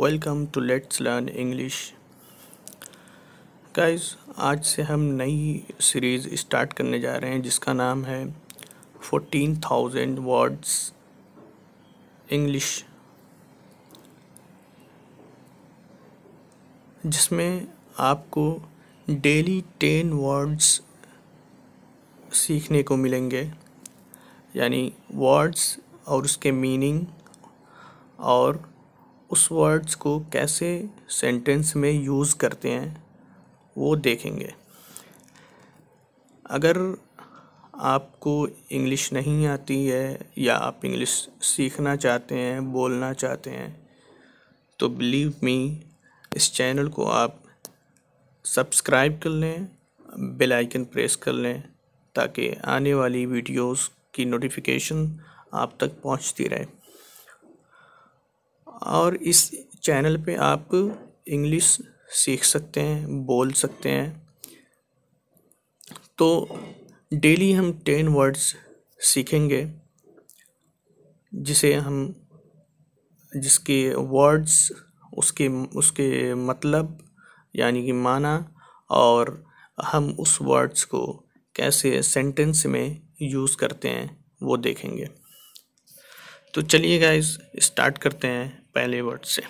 Welcome to let's learn English guys आज से हम नई सीरीज़ स्टार्ट करने जा रहे हैं जिसका नाम है फोर्टीन थाउजेंड वर्ड्स इंग्लिश जिसमें आपको डेली टेन वर्ड्स सीखने को मिलेंगे यानी वर्ड्स और उसके मीनिंग और उस वर्ड्स को कैसे सेंटेंस में यूज़ करते हैं वो देखेंगे अगर आपको इंग्लिश नहीं आती है या आप इंग्लिश सीखना चाहते हैं बोलना चाहते हैं तो बिलीव मी इस चैनल को आप सब्सक्राइब कर लें बेल आइकन प्रेस कर लें ताकि आने वाली वीडियोस की नोटिफिकेशन आप तक पहुंचती रहे और इस चैनल पे आप इंग्लिश सीख सकते हैं बोल सकते हैं तो डेली हम टेन वर्ड्स सीखेंगे जिसे हम जिसके वर्ड्स उसके उसके मतलब यानी कि माना और हम उस वर्ड्स को कैसे सेंटेंस में यूज़ करते हैं वो देखेंगे तो चलिए गाइस स्टार्ट करते हैं पहले वर्ड से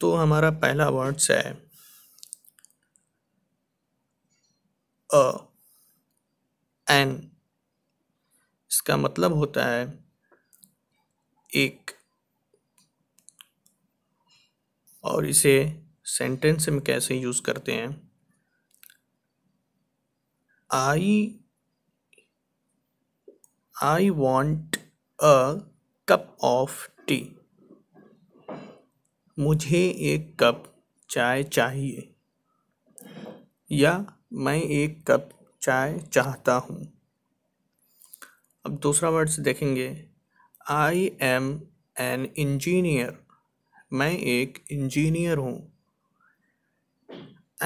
तो हमारा पहला वर्ड्स है अ एन इसका मतलब होता है एक और इसे सेंटेंस में कैसे यूज़ करते हैं I I want a cup of tea मुझे एक कप चाय चाहिए या मैं एक कप चाय चाहता हूँ अब दूसरा वर्ड्स देखेंगे आई एम एन इंजीनियर मैं एक इंजीनियर हूँ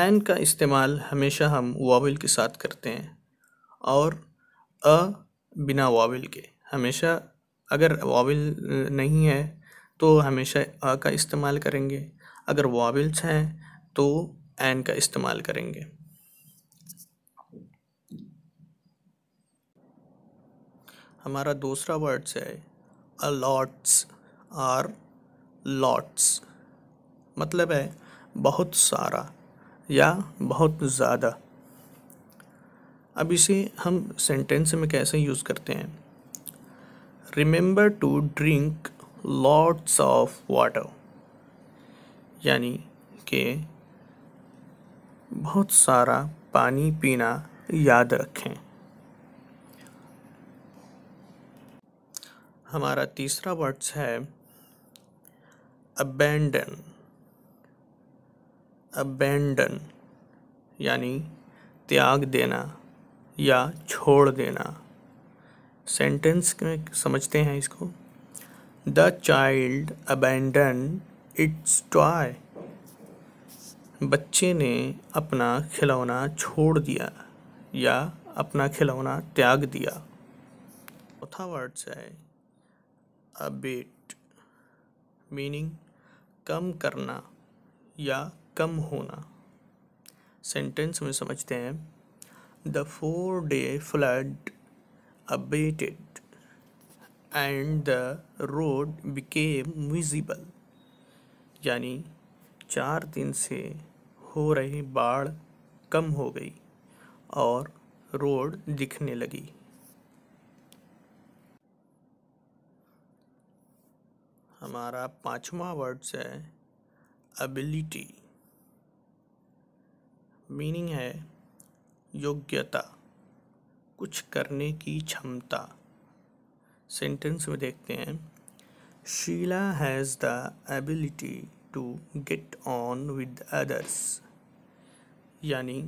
एन का इस्तेमाल हमेशा हम वाविल के साथ करते हैं और अ बिना वाविल के हमेशा अगर वाविल नहीं है तो हमेशा अ का इस्तेमाल करेंगे अगर वाविल्स हैं तो एन का इस्तेमाल करेंगे हमारा दूसरा वर्ड्स है अलॉट्स आर लॉट्स मतलब है बहुत सारा या बहुत ज़्यादा अब इसे हम सेंटेंस में कैसे यूज़ करते हैं remember to drink lots of water यानी कि बहुत सारा पानी पीना याद रखें हमारा तीसरा वर्ड्स है अबैंडन अबैंडन यानी त्याग देना या छोड़ देना सेंटेंस में समझते हैं इसको the child abandon its toy बच्चे ने अपना खिलौना छोड़ दिया या अपना खिलौना त्याग दिया चौथा वर्ड्स है अबेट मीनिंग कम करना या कम होना सेंटेंस में समझते हैं the four day flood abated and the road became visible यानी चार दिन से हो रही बाढ़ कम हो गई और रोड दिखने लगी हमारा पाँचवा वर्ड्स है एबिलिटी मीनिंग है योग्यता कुछ करने की क्षमता सेंटेंस में देखते हैं Sheila has the ability to get on with others यानी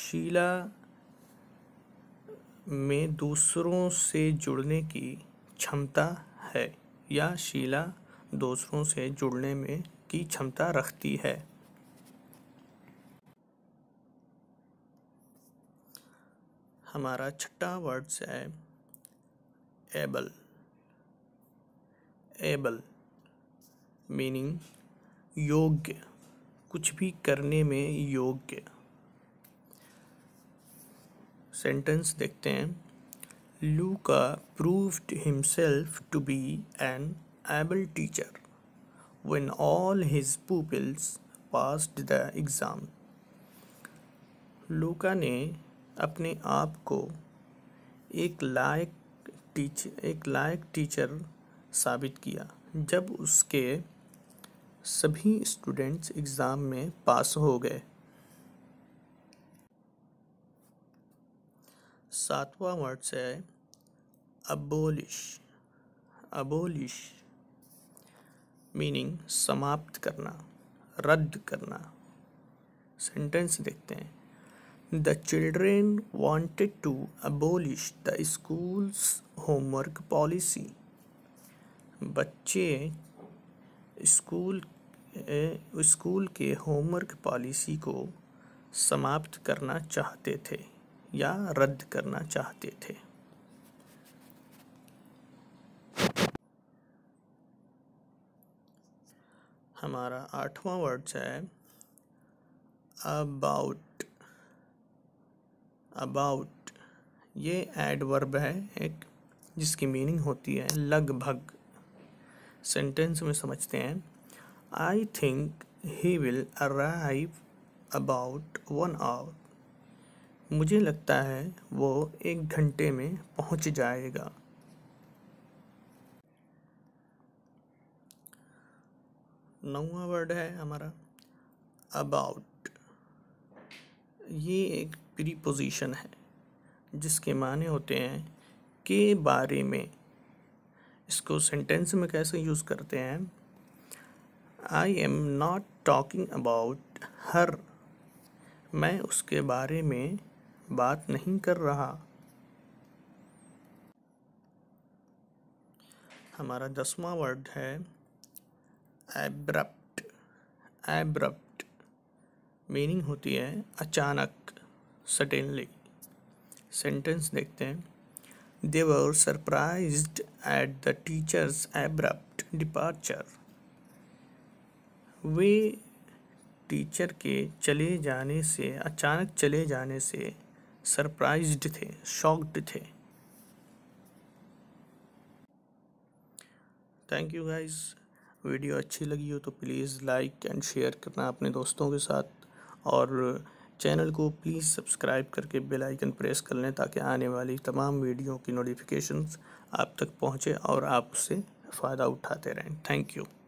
शीला में दूसरों से जुड़ने की क्षमता है या शीला दूसरों से जुड़ने में की क्षमता रखती है हमारा छठा वर्ड्स है एबल एबल मीनिंग योग्य कुछ भी करने में योग्य सेंटेंस देखते हैं Luca proved himself to be an able teacher when all his pupils passed the exam. लूका ने अपने आप को एक लायक टीच एक लायक टीचर साबित किया जब उसके सभी स्टूडेंट्स एग्ज़ाम में पास हो गए सातवां वर्ड है अबोलिश अबोलिश मीनिंग समाप्त करना रद्द करना सेंटेंस देखते हैं the children wanted to abolish the school's homework policy बच्चे स्कूल स्कूल के होमवर्क पॉलिसी को समाप्त करना चाहते थे या रद्द करना चाहते थे हमारा आठवां वर्ड है अबाउट अबाउट ये एडवर्ब है एक जिसकी मीनिंग होती है लगभग सेंटेंस में समझते हैं I think he will arrive about one hour मुझे लगता है वो एक घंटे में पहुंच जाएगा नौवा वर्ड है हमारा अबाउट ये एक प्रीपोजिशन है जिसके माने होते हैं के बारे में इसको सेंटेंस में कैसे यूज़ करते हैं I am not talking about her मैं उसके बारे में बात नहीं कर रहा हमारा दसवां वर्ड है एब्रप्ट एब्रप्ट मीनिंग होती है अचानक सडनली सेंटेंस देखते हैं they were surprise at the teacher's abrupt departure वे टीचर के चले जाने से अचानक चले जाने से सरप्राइज्ड थे शॉक्ड थे थैंक यू गाइज़ वीडियो अच्छी लगी हो तो प्लीज़ लाइक एंड शेयर करना अपने दोस्तों के साथ और चैनल को प्लीज़ सब्सक्राइब करके बेल आइकन प्रेस कर लें ताकि आने वाली तमाम वीडियो की नोटिफिकेशंस आप तक पहुंचे और आप उससे फ़ायदा उठाते रहें थैंक यू